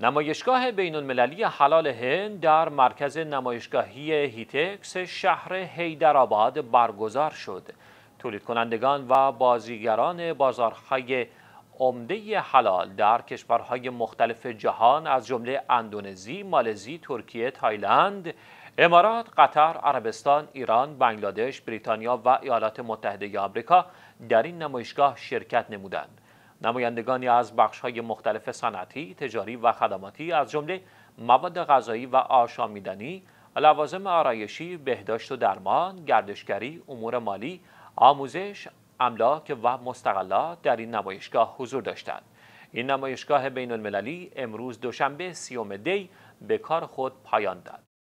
نمایشگاه بین المللی حلال هند در مرکز نمایشگاهی هیتکس شهر هیدرآباد برگزار شد. تولید کنندگان و بازیگران بازارهای عمده حلال در کشورهای مختلف جهان از جمله اندونزی، مالزی، ترکیه، تایلند، امارات، قطر، عربستان، ایران، بنگلادش، بریتانیا و ایالات متحده آمریکا در این نمایشگاه شرکت نمودند. نمایندگانی از بخش‌های مختلف صنعتی، تجاری و خدماتی از جمله مواد غذایی و آشامیدنی، لوازم آرایشی، بهداشت و درمان، گردشگری، امور مالی، آموزش، املاک و مستقلات در این نمایشگاه حضور داشتند. این نمایشگاه بین المللی امروز دوشنبه سیوم دی به کار خود پایان داد.